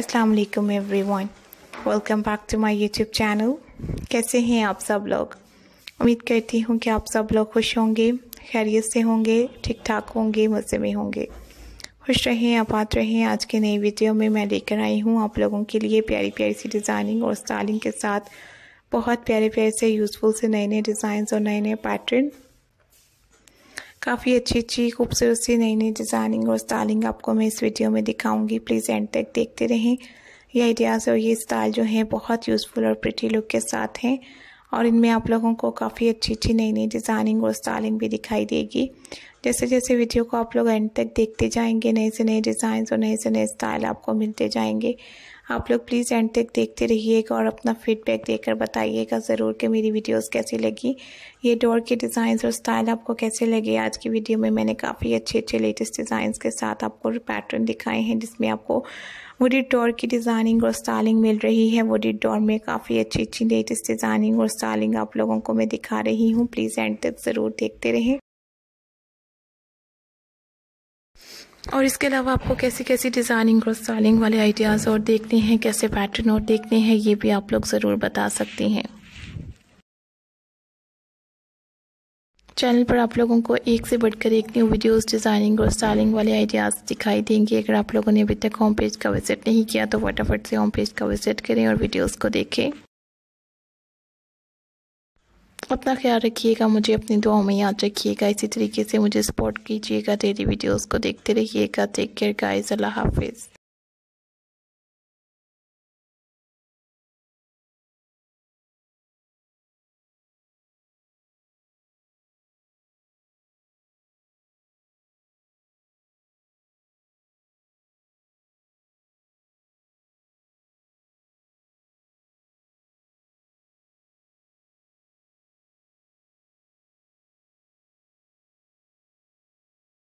अस्सलाम वालेकुम everyone welcome back to my YouTube channel कैसे हैं आप सब लोग उम्मीद करती हूँ कि आप सब लोग खुश होंगे खैरियत से होंगे ठीक ठाक होंगे मज़े में होंगे खुश रहें आबाद रहें आज के नई वीडियो में मैं लेकर आई हूँ आप लोगों के लिए प्यारी प्यारी सी डिज़ाइनिंग और स्टाइलिंग के साथ बहुत प्यारे प्यारे से यूज़फुल से नए नए डिज़ाइन और नए नए पैटर्न काफ़ी अच्छी अच्छी खूबसूरत सी नई नई डिज़ाइनिंग और स्टाइलिंग आपको मैं इस वीडियो में दिखाऊंगी प्लीज़ एंड तक देखते रहें ये आइडियाज़ और ये स्टाइल जो हैं बहुत यूज़फुल और प्रिटी लुक के साथ हैं और इनमें आप लोगों को काफ़ी अच्छी अच्छी नई नई डिज़ाइनिंग और स्टाइलिंग भी दिखाई देगी जैसे जैसे वीडियो को आप लोग एंड तक देखते जाएंगे नए से नए डिज़ाइन और नए से नए स्टाइल आपको मिलते जाएंगे आप लोग प्लीज़ एंड तक देखते रहिएगा और अपना फीडबैक देकर बताइएगा ज़रूर कि मेरी वीडियोस कैसी लगी ये डोर के डिज़ाइंस और स्टाइल आपको कैसे लगे आज की वीडियो में मैंने काफ़ी अच्छे अच्छे लेटेस्ट डिज़ाइंस के साथ आपको पैटर्न दिखाए हैं जिसमें आपको वुडी डोर की डिज़ाइनिंग और स्टाइलिंग मिल रही है वुडी डोर में काफ़ी अच्छी अच्छी लेटेस्ट डिज़ाइनिंग और स्टाइलिंग आप लोगों को मैं दिखा रही हूँ प्लीज़ एंड तक ज़रूर देखते रहें और इसके अलावा आपको कैसी कैसी डिज़ाइनिंग और स्टाइलिंग वाले आइडियाज़ और देखने हैं कैसे पैटर्न और देखने हैं ये भी आप लोग ज़रूर बता सकती हैं चैनल पर आप लोगों को एक से बढ़कर एक न्यू वीडियोस डिज़ाइनिंग और स्टाइलिंग वाले आइडियाज़ दिखाई देंगे अगर आप लोगों ने अभी तक होम पेज का विजिट नहीं किया तो फटाफट से होम पेज का विजिट करें और वीडियोज को देखें अपना ख्याल रखिएगा मुझे अपनी दुआओं में याद रखिएगा इसी तरीके से मुझे सपोर्ट कीजिएगा डेली वीडियोस को देखते रहिएगा टेक केयर गाइस अल्लाह हाफिज़